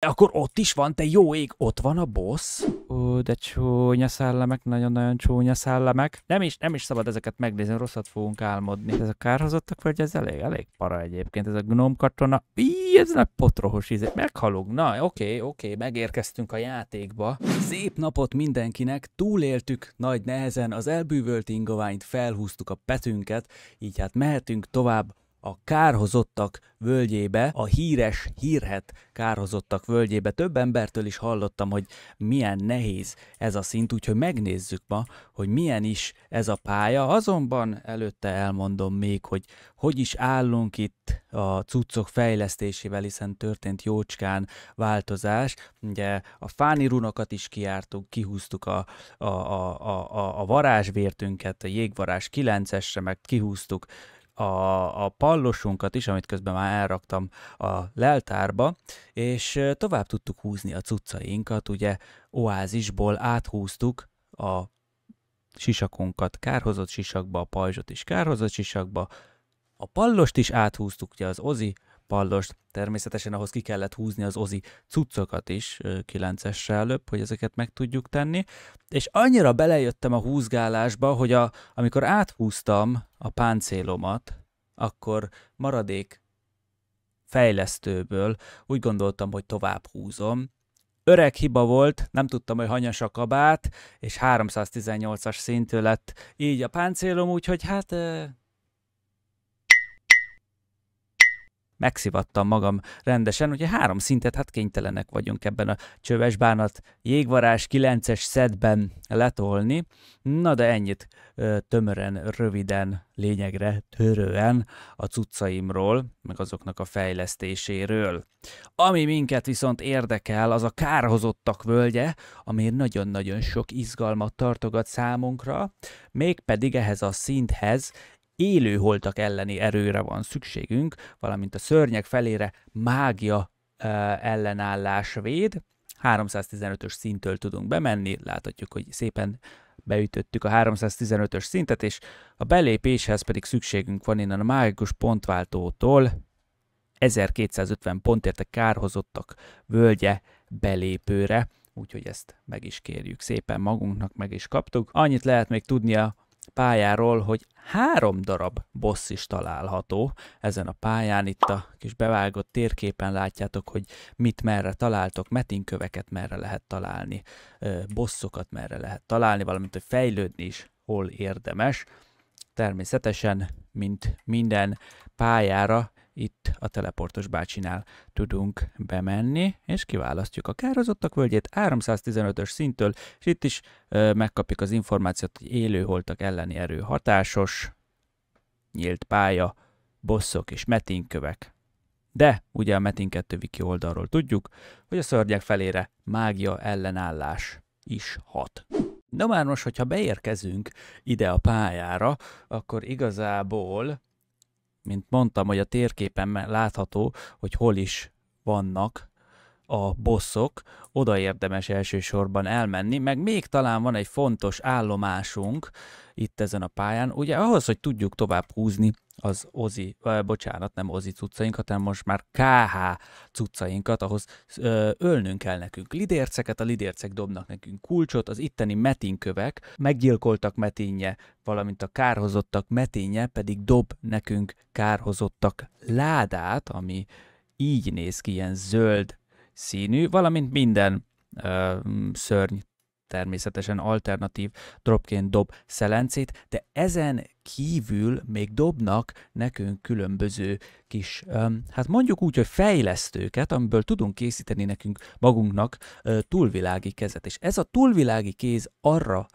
Akkor ott is van, te jó ég, ott van a boss. Ó, de csúnya szellemek, nagyon-nagyon csúnya szellemek. Nem is, nem is szabad ezeket megnézni, rosszat fogunk álmodni. Ez a kárhozottak vagy ez elég, elég para egyébként. Ez a gnóm katona, íj, ez nagy potrohos íze. Meghalunk. Na, oké, okay, oké, okay, megérkeztünk a játékba. Szép napot mindenkinek, túléltük nagy nehezen, az elbűvölt ingoványt felhúztuk a petünket, így hát mehetünk tovább a kárhozottak völgyébe, a híres, hírhet kárhozottak völgyébe. Több embertől is hallottam, hogy milyen nehéz ez a szint, úgyhogy megnézzük ma, hogy milyen is ez a pálya. Azonban előtte elmondom még, hogy hogy is állunk itt a cuccok fejlesztésével, hiszen történt jócskán változás. Ugye a fáni runokat is kiártuk, kihúztuk a, a, a, a, a varázsvértünket, a jégvarázs 9-esre, meg kihúztuk a, a pallosunkat is, amit közben már elraktam a leltárba, és tovább tudtuk húzni a cuccainkat, ugye oázisból áthúztuk a sisakunkat kárhozott sisakba, a pajzsot is kárhozott sisakba, a pallost is áthúztuk, ugye az Ozi pallost. Természetesen ahhoz ki kellett húzni az Ozi cuccokat is 9-essel előbb, hogy ezeket meg tudjuk tenni. És annyira belejöttem a húzgálásba, hogy a, amikor áthúztam a páncélomat, akkor maradék fejlesztőből úgy gondoltam, hogy tovább húzom, öreg hiba volt, nem tudtam, hogy hanyas a kabát, és 318-as szintű lett így a páncélom, úgyhogy hát megszivattam magam rendesen. Ugye három szintet, hát kénytelenek vagyunk ebben a csöves bánat jégvarás 9-es szedben letolni. Na de ennyit tömören, röviden, lényegre, törően a cuccaimról, meg azoknak a fejlesztéséről. Ami minket viszont érdekel, az a kárhozottak völgye, ami nagyon-nagyon sok izgalmat tartogat számunkra, mégpedig ehhez a szinthez élőholtak elleni erőre van szükségünk, valamint a szörnyek felére mágia ellenállás véd. 315-ös szinttől tudunk bemenni, láthatjuk, hogy szépen beütöttük a 315-ös szintet, és a belépéshez pedig szükségünk van innen a mágikus pontváltótól 1250 pontért a kárhozottak völgye belépőre, úgyhogy ezt meg is kérjük szépen magunknak, meg is kaptuk. Annyit lehet még tudnia pályáról, hogy három darab boss is található ezen a pályán. Itt a kis bevágott térképen látjátok, hogy mit merre találtok, metinköveket merre lehet találni, bosszokat merre lehet találni, valamint hogy fejlődni is hol érdemes. Természetesen, mint minden pályára itt a teleportos bácsinál tudunk bemenni, és kiválasztjuk a kározottak völgyét 315-ös szintől, és itt is ö, megkapjuk az információt, hogy holtak elleni erő hatásos, nyílt pálya, bosszok és metinkövek. De ugye a Metin 2 wiki oldalról tudjuk, hogy a szörnyek felére mágia ellenállás is hat. Na már most, hogyha beérkezünk ide a pályára, akkor igazából mint mondtam, hogy a térképen látható, hogy hol is vannak a bosszok, oda érdemes elsősorban elmenni, meg még talán van egy fontos állomásunk itt ezen a pályán, ugye ahhoz, hogy tudjuk tovább húzni az Ozi, eh, bocsánat, nem Ozi cuccainkat, hanem most már KH cuccainkat, ahhoz ö, ölnünk kell nekünk lidérceket, a lidércek dobnak nekünk kulcsot, az itteni metinkövek, meggyilkoltak metinje, valamint a kárhozottak metinje pedig dob nekünk kárhozottak ládát, ami így néz ki, ilyen zöld színű, valamint minden ö, szörny természetesen alternatív dropként dob szelencét, de ezen kívül még dobnak nekünk különböző kis, hát mondjuk úgy, hogy fejlesztőket, amiből tudunk készíteni nekünk magunknak túlvilági kezet. És ez a túlvilági kéz arra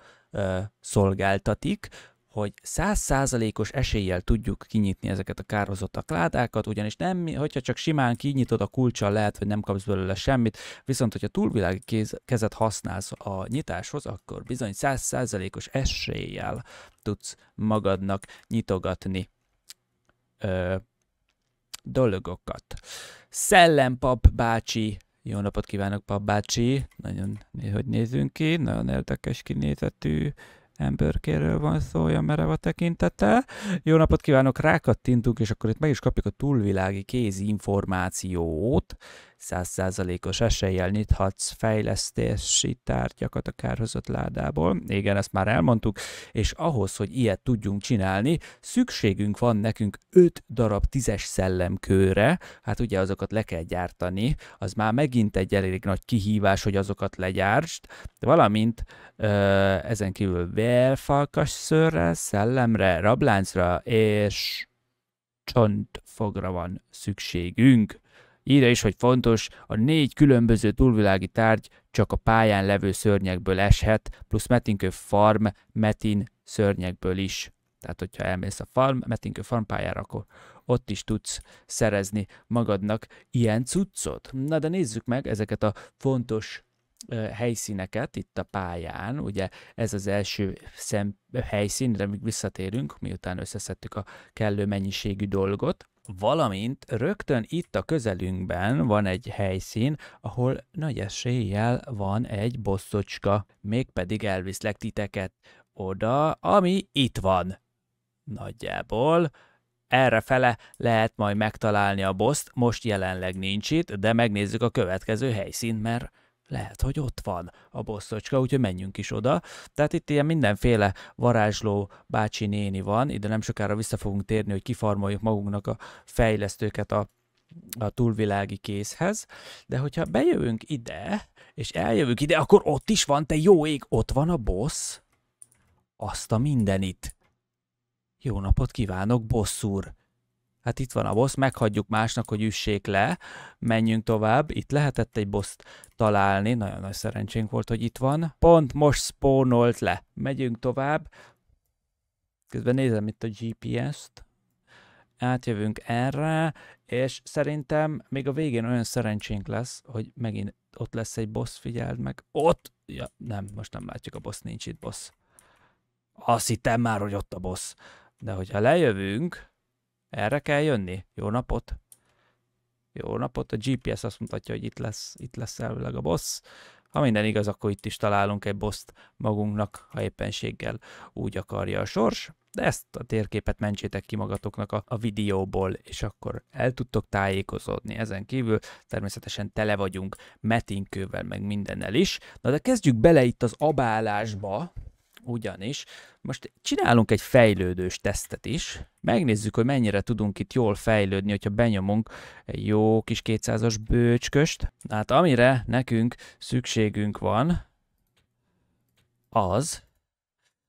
szolgáltatik, hogy százszázalékos eséllyel tudjuk kinyitni ezeket a kározottak ládákat, ugyanis nem, hogyha csak simán kinyitod a kulcsal, lehet, hogy nem kapsz belőle semmit, viszont hogyha túlvilági kéz, kezet használsz a nyitáshoz, akkor bizony százszázalékos eséllyel tudsz magadnak nyitogatni ö, dolgokat. Szellempap bácsi jó napot kívánok, Pap bácsi! Nagyon, hogy nézünk ki, nagyon érdekes kinézetű emberkéről van szó, olyan merev a tekintete. Jó napot kívánok, rákattintunk, és akkor itt meg is kapjuk a túlvilági kézi információt százszázalékos eséllyel nyithatsz fejlesztési tárgyakat a kárhozott ládából. Igen, ezt már elmondtuk, és ahhoz, hogy ilyet tudjunk csinálni, szükségünk van nekünk 5 darab tízes szellemkőre, hát ugye azokat le kell gyártani, az már megint egy elég nagy kihívás, hogy azokat legyártsd, valamint ö, ezen kívül vérfalkas szőrre, szellemre, rabláncra és csontfogra van szükségünk. Írja is, hogy fontos, a négy különböző túlvilági tárgy csak a pályán levő szörnyekből eshet, plusz Metinkő Farm, Metin szörnyekből is. Tehát, hogyha elmész a farm, Metinkő Farm pályára, akkor ott is tudsz szerezni magadnak ilyen cuccot. Na de nézzük meg ezeket a fontos helyszíneket itt a pályán, ugye ez az első szem, helyszín, de még visszatérünk, miután összeszedtük a kellő mennyiségű dolgot. Valamint rögtön itt a közelünkben van egy helyszín, ahol nagy eséllyel van egy bosszocska, mégpedig elviszlek titeket oda, ami itt van. Nagyjából erre fele lehet majd megtalálni a boszt, most jelenleg nincs itt, de megnézzük a következő helyszínt, mert lehet, hogy ott van a bosszocska, úgyhogy menjünk is oda. Tehát itt ilyen mindenféle varázsló bácsi néni van, ide nem sokára vissza fogunk térni, hogy kifarmoljuk magunknak a fejlesztőket a, a túlvilági készhez, de hogyha bejövünk ide, és eljövünk ide, akkor ott is van, te jó ég, ott van a boss, azt a mindenit. Jó napot kívánok, bosszúr! hát itt van a boss, meghagyjuk másnak, hogy üssék le, menjünk tovább. Itt lehetett egy boss találni, nagyon nagy szerencsénk volt, hogy itt van. Pont most spawnolt le. Megyünk tovább. Közben nézem itt a GPS-t. Átjövünk erre, és szerintem még a végén olyan szerencsénk lesz, hogy megint ott lesz egy boss, figyeld meg. Ott! Ja, nem, most nem látjuk a boss, nincs itt boss. Azt hittem már, hogy ott a boss. De hogyha lejövünk, erre kell jönni? Jó napot! Jó napot! A GPS azt mutatja, hogy itt lesz, itt lesz elvileg a boss. Ha minden igaz, akkor itt is találunk egy boss magunknak, ha éppenséggel úgy akarja a sors, de ezt a térképet mentsétek ki magatoknak a, a videóból, és akkor el tudtok tájékozódni. Ezen kívül természetesen tele vagyunk metinkővel, meg mindennel is. Na de kezdjük bele itt az abálásba, ugyanis most csinálunk egy fejlődős tesztet is, megnézzük, hogy mennyire tudunk itt jól fejlődni, hogyha benyomunk egy jó kis 200-as bőcsköst. Hát amire nekünk szükségünk van, az,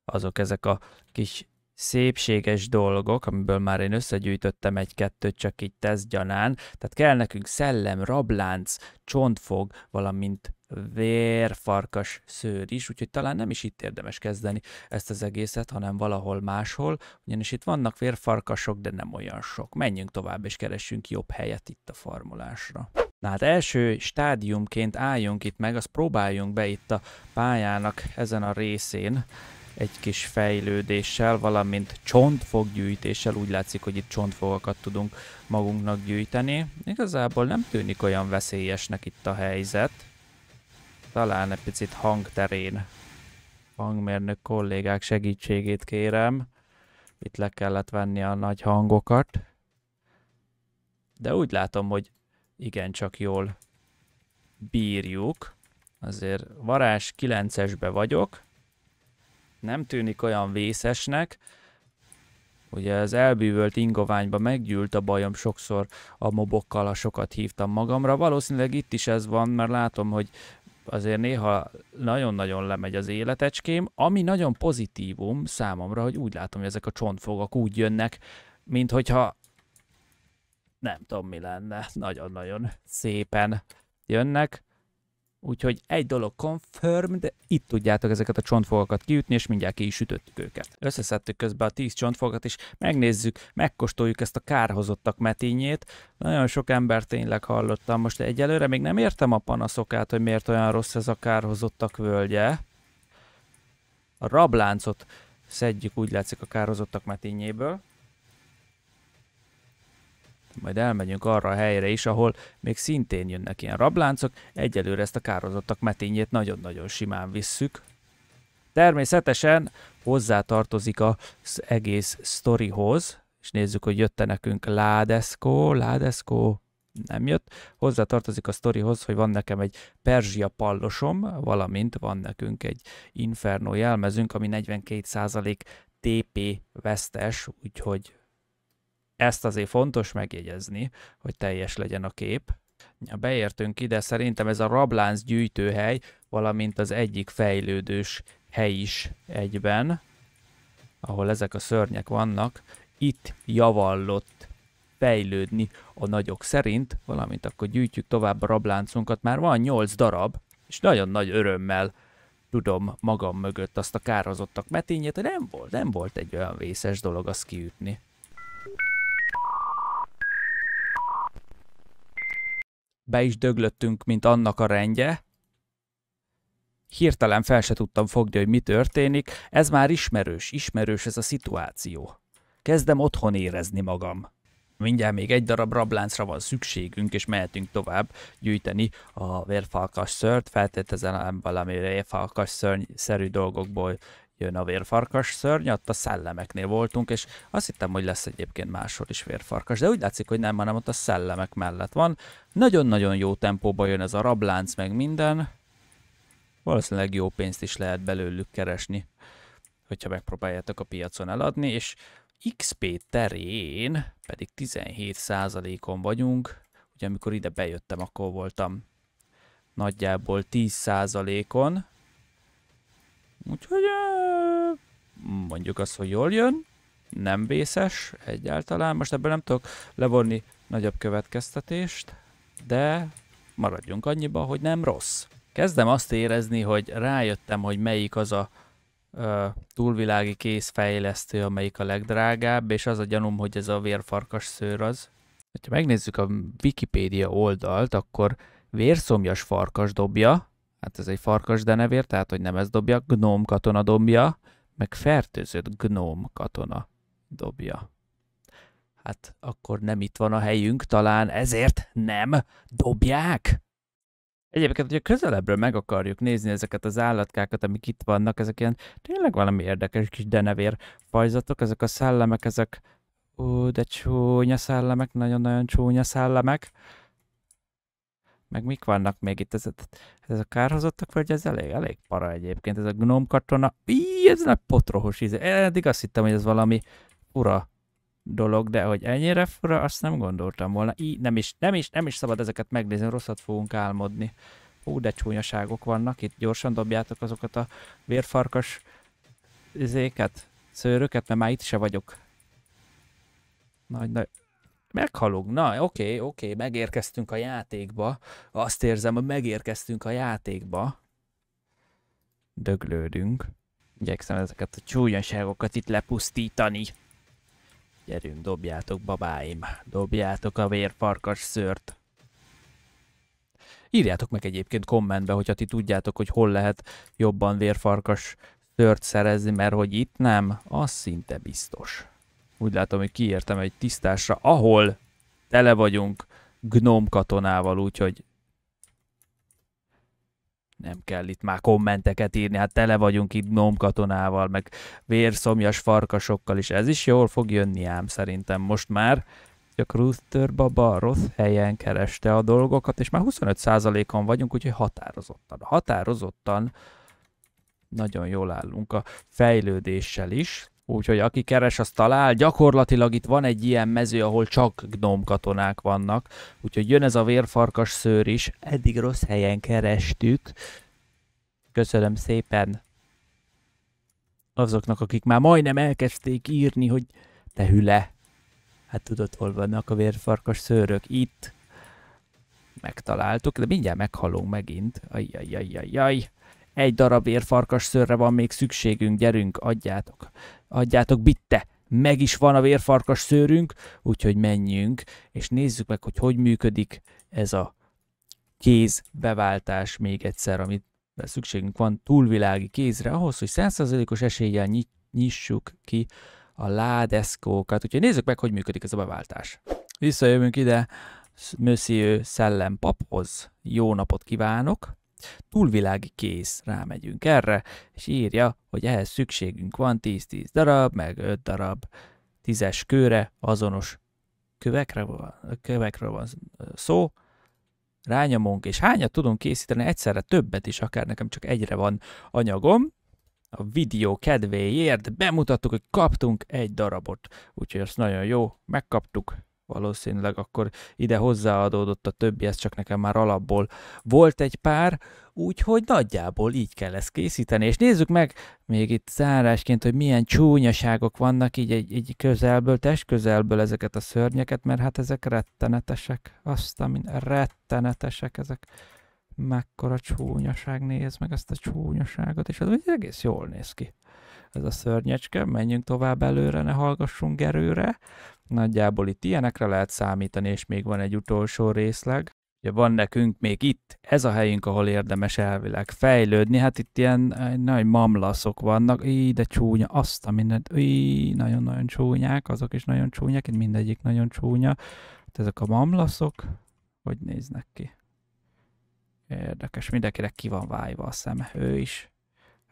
azok ezek a kis szépséges dolgok, amiből már én összegyűjtöttem egy-kettőt csak így gyanán. Tehát kell nekünk szellem, rablánc, csontfog, valamint vérfarkas szőr is, úgyhogy talán nem is itt érdemes kezdeni ezt az egészet, hanem valahol máshol, ugyanis itt vannak vérfarkasok, de nem olyan sok. Menjünk tovább és keressünk jobb helyet itt a farmolásra. Na hát első stádiumként álljunk itt meg, azt próbáljunk be itt a pályának ezen a részén, egy kis fejlődéssel, valamint csontfoggyűjtéssel. Úgy látszik, hogy itt csontfogakat tudunk magunknak gyűjteni. Igazából nem tűnik olyan veszélyesnek itt a helyzet. Talán egy picit hangterén hangmérnök kollégák segítségét kérem. Itt le kellett venni a nagy hangokat. De úgy látom, hogy igencsak jól bírjuk. Azért varázs 9-esbe vagyok, nem tűnik olyan vészesnek. Ugye az elbűvölt ingoványba meggyűlt a bajom sokszor a mobokkal, a sokat hívtam magamra. Valószínűleg itt is ez van, mert látom, hogy azért néha nagyon-nagyon lemegy az életecském, ami nagyon pozitívum számomra, hogy úgy látom, hogy ezek a csontfogak úgy jönnek, mint hogyha nem tudom mi lenne, nagyon-nagyon szépen jönnek. Úgyhogy egy dolog confirmed, itt tudjátok ezeket a csontfogakat kiütni, és mindjárt ki is ütöttük őket. Összeszedtük közben a 10 csontfogat, és megnézzük, megkóstoljuk ezt a kárhozottak metényét. Nagyon sok ember tényleg hallottam most, egyelőre még nem értem a panaszokát, hogy miért olyan rossz ez a kárhozottak völgye. A rabláncot szedjük, úgy látszik a kárhozottak metényéből. Majd elmegyünk arra a helyre is, ahol még szintén jönnek ilyen rabláncok, egyelőre ezt a kározottak metényét nagyon-nagyon simán visszük. Természetesen hozzátartozik az egész sztorihoz, és nézzük, hogy jött -e nekünk Ládeszkó, Ládeszkó nem jött. Hozzátartozik a sztorihoz, hogy van nekem egy Perzsia pallosom, valamint van nekünk egy Inferno jelmezünk, ami 42% TP vesztes, úgyhogy ezt azért fontos megjegyezni, hogy teljes legyen a kép. Beértünk ide, szerintem ez a rablánc gyűjtőhely, valamint az egyik fejlődős hely is egyben, ahol ezek a szörnyek vannak. Itt javallott fejlődni a nagyok szerint, valamint akkor gyűjtjük tovább a rabláncunkat. Már van 8 darab, és nagyon nagy örömmel tudom magam mögött azt a kározottak metényet, hogy nem volt, nem volt egy olyan vészes dolog azt kiütni. be is döglöttünk, mint annak a rendje. Hirtelen fel se tudtam fogni, hogy mi történik, ez már ismerős, ismerős ez a szituáció. Kezdem otthon érezni magam. Mindjárt még egy darab rabláncra van szükségünk, és mehetünk tovább gyűjteni a vérfalkas szört, feltételezem valami vérfalkas szörny-szerű dolgokból jön a vérfarkas szörny, ott a szellemeknél voltunk, és azt hittem, hogy lesz egyébként máshol is vérfarkas, de úgy látszik, hogy nem, hanem ott a szellemek mellett van. Nagyon-nagyon jó tempóban jön ez a rablánc, meg minden. Valószínűleg jó pénzt is lehet belőlük keresni, hogyha megpróbáljátok a piacon eladni, és XP terén pedig 17%-on vagyunk, ugye amikor ide bejöttem, akkor voltam nagyjából 10%-on, Úgyhogy mondjuk azt, hogy jól jön, nem vészes egyáltalán. Most ebből nem tudok levonni nagyobb következtetést, de maradjunk annyiba, hogy nem rossz. Kezdem azt érezni, hogy rájöttem, hogy melyik az a ö, túlvilági készfejlesztő, amelyik a legdrágább, és az a gyanúm, hogy ez a vérfarkas szőr az. Ha megnézzük a Wikipédia oldalt, akkor vérszomjas farkas dobja, hát ez egy farkas denevér, tehát hogy nem ez dobja, gnóm katona dobja, meg fertőzött gnóm katona dobja. Hát akkor nem itt van a helyünk, talán ezért nem dobják? Egyébként, hogyha közelebbről meg akarjuk nézni ezeket az állatkákat, amik itt vannak, ezek ilyen tényleg valami érdekes kis denevér fajzatok, ezek a szellemek, ezek ó, de csúnya szellemek, nagyon-nagyon csúnya szellemek meg mik vannak még itt, ez, ez a kárhozottak, vagy ez elég, elég para egyébként, ez a gnóm katona, í, ez nagy potrohos íze, eddig azt hittem, hogy ez valami ura dolog, de hogy ennyire fura, azt nem gondoltam volna. í, nem is, nem is, nem is szabad ezeket megnézni, rosszat fogunk álmodni. Ú, de csúnyaságok vannak itt, gyorsan dobjátok azokat a vérfarkas izéket, szőröket, mert már itt se vagyok. Nagy, nagy, meghalunk. Na, oké, okay, oké, okay, megérkeztünk a játékba. Azt érzem, hogy megérkeztünk a játékba. Döglődünk. Igyekszem ezeket a csúlyanságokat itt lepusztítani. Gyerünk, dobjátok, babáim. Dobjátok a vérfarkas szört. Írjátok meg egyébként kommentbe, hogyha ti tudjátok, hogy hol lehet jobban vérfarkas szört szerezni, mert hogy itt nem, az szinte biztos. Úgy látom, hogy kiértem egy tisztásra, ahol tele vagyunk gnóm katonával, úgyhogy nem kell itt már kommenteket írni, hát tele vagyunk itt katonával, meg vérszomjas farkasokkal is, ez is jól fog jönni ám szerintem most már. A Krusztör baba rossz helyen kereste a dolgokat, és már 25%-on vagyunk, úgyhogy határozottan, határozottan nagyon jól állunk a fejlődéssel is. Úgyhogy aki keres, az talál. Gyakorlatilag itt van egy ilyen mező, ahol csak gnóm katonák vannak. Úgyhogy jön ez a vérfarkas szőr is. Eddig rossz helyen kerestük. Köszönöm szépen azoknak, akik már majdnem elkezdték írni, hogy te hüle. Hát tudod, hol vannak a vérfarkas szőrök? Itt. Megtaláltuk, de mindjárt meghalunk megint. Aj, aj, aj, aj. Egy darab vérfarkas szörre van még szükségünk, gyerünk, adjátok. Adjátok bitte! Meg is van a vérfarkas szőrünk, úgyhogy menjünk, és nézzük meg, hogy hogy működik ez a kéz beváltás még egyszer, amit szükségünk van túlvilági kézre ahhoz, hogy 100%-os eséllyel nyissuk ki a ládeszkókat. Úgyhogy nézzük meg, hogy működik ez a beváltás. Visszajövünk ide Monsieur paphoz. Jó napot kívánok! Túlvilági kész, rámegyünk erre, és írja, hogy ehhez szükségünk van 10-10 darab, meg 5 darab 10-es kőre, azonos kövekre van, kövekről van szó, rányomunk, és hányat tudunk készíteni egyszerre többet is, akár nekem csak egyre van anyagom, a videó kedvéért bemutattuk, hogy kaptunk egy darabot, úgyhogy ez nagyon jó, megkaptuk, valószínűleg akkor ide hozzáadódott a többi, ez csak nekem már alapból volt egy pár, úgyhogy nagyjából így kell ezt készíteni. És nézzük meg még itt zárásként, hogy milyen csúnyaságok vannak így egy, egy közelből, test közelből ezeket a szörnyeket, mert hát ezek rettenetesek. Azt, a rettenetesek ezek. Mekkora csúnyaság, nézd meg ezt a csúnyaságot, és az egész jól néz ki ez a szörnyecske, menjünk tovább előre, ne hallgassunk erőre. Nagyjából itt ilyenekre lehet számítani, és még van egy utolsó részleg. Ugye van nekünk még itt, ez a helyünk, ahol érdemes elvileg fejlődni, hát itt ilyen nagy mamlaszok vannak, így de csúnya, azt a mindent, nagyon-nagyon csúnyák, azok is nagyon csúnyák, itt mindegyik nagyon csúnya. Hát ezek a mamlaszok, hogy néznek ki? Érdekes, mindenkinek ki van vájva a szeme, ő is.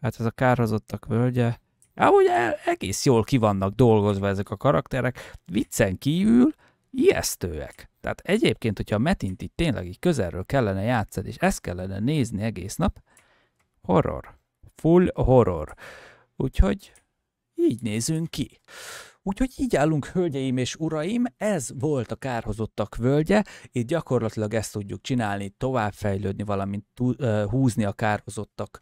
Hát ez a kárhozottak völgye, ahogy el, egész jól kivannak dolgozva ezek a karakterek, viccen kívül ijesztőek. Tehát egyébként, hogyha a Metint itt tényleg így közelről kellene játszani, és ezt kellene nézni egész nap, horror. Full horror. Úgyhogy így nézünk ki. Úgyhogy így állunk, hölgyeim és uraim, ez volt a kárhozottak völgye, itt gyakorlatilag ezt tudjuk csinálni, továbbfejlődni, valamint húzni a kárhozottak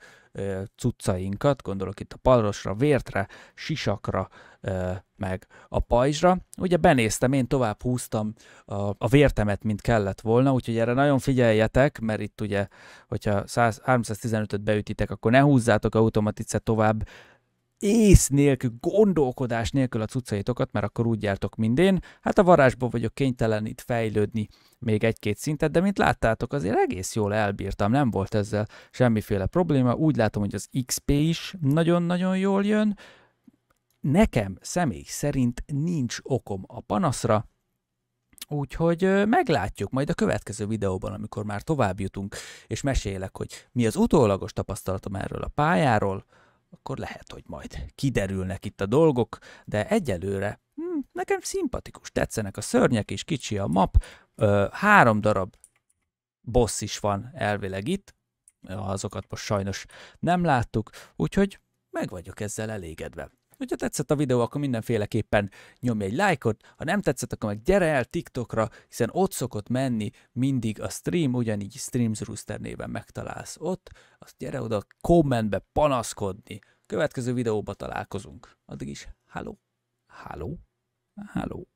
cuccainkat, gondolok itt a palosra, vértre, sisakra, meg a pajzsra. Ugye benéztem, én tovább húztam a, a vértemet, mint kellett volna, úgyhogy erre nagyon figyeljetek, mert itt ugye, hogyha 100, 315-öt beütitek, akkor ne húzzátok automaticet tovább, ész nélkül, gondolkodás nélkül a cuccaitokat, mert akkor úgy jártok mindén. Hát a varázsból vagyok kénytelen itt fejlődni még egy-két szintet, de mint láttátok, azért egész jól elbírtam, nem volt ezzel semmiféle probléma. Úgy látom, hogy az XP is nagyon-nagyon jól jön. Nekem személy szerint nincs okom a panaszra, Úgyhogy meglátjuk majd a következő videóban, amikor már tovább jutunk, és mesélek, hogy mi az utólagos tapasztalatom erről a pályáról, akkor lehet, hogy majd kiderülnek itt a dolgok, de egyelőre hm, nekem szimpatikus, tetszenek a szörnyek és kicsi a map, ö, három darab boss is van elvileg itt, azokat most sajnos nem láttuk, úgyhogy meg vagyok ezzel elégedve. Hogyha tetszett a videó, akkor mindenféleképpen nyomj egy lájkot, ha nem tetszett, akkor meg gyere el TikTokra, hiszen ott szokott menni mindig a stream, ugyanígy Streams Rooster néven megtalálsz ott, azt gyere oda kommentbe panaszkodni. Következő videóba találkozunk. Addig is, halló, halló, halló.